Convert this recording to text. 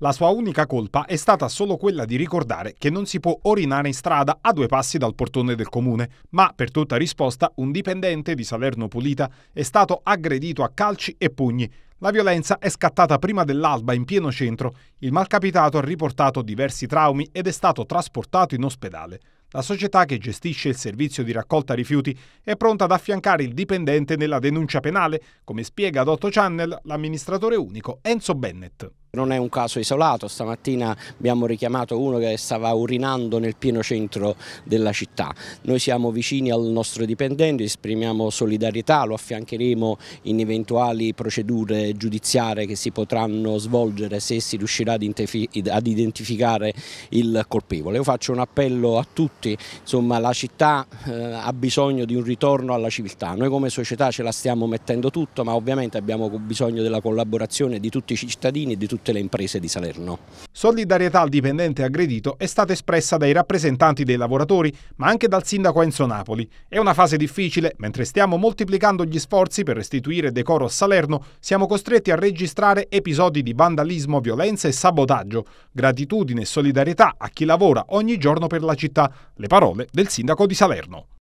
La sua unica colpa è stata solo quella di ricordare che non si può orinare in strada a due passi dal portone del comune, ma per tutta risposta un dipendente di Salerno Pulita è stato aggredito a calci e pugni. La violenza è scattata prima dell'alba in pieno centro, il malcapitato ha riportato diversi traumi ed è stato trasportato in ospedale. La società che gestisce il servizio di raccolta rifiuti è pronta ad affiancare il dipendente nella denuncia penale, come spiega ad 8 Channel l'amministratore unico Enzo Bennett. Non è un caso isolato, stamattina abbiamo richiamato uno che stava urinando nel pieno centro della città. Noi siamo vicini al nostro dipendente, esprimiamo solidarietà, lo affiancheremo in eventuali procedure giudiziarie che si potranno svolgere se si riuscirà ad identificare il colpevole. Io faccio un appello a tutti, insomma la città eh, ha bisogno di un ritorno alla civiltà, noi come società ce la stiamo mettendo tutto ma ovviamente abbiamo bisogno della collaborazione di tutti i cittadini e di tutti tutte le imprese di Salerno. Solidarietà al dipendente aggredito è stata espressa dai rappresentanti dei lavoratori, ma anche dal sindaco Enzo Napoli. È una fase difficile, mentre stiamo moltiplicando gli sforzi per restituire decoro a Salerno, siamo costretti a registrare episodi di vandalismo, violenza e sabotaggio. Gratitudine e solidarietà a chi lavora ogni giorno per la città. Le parole del sindaco di Salerno.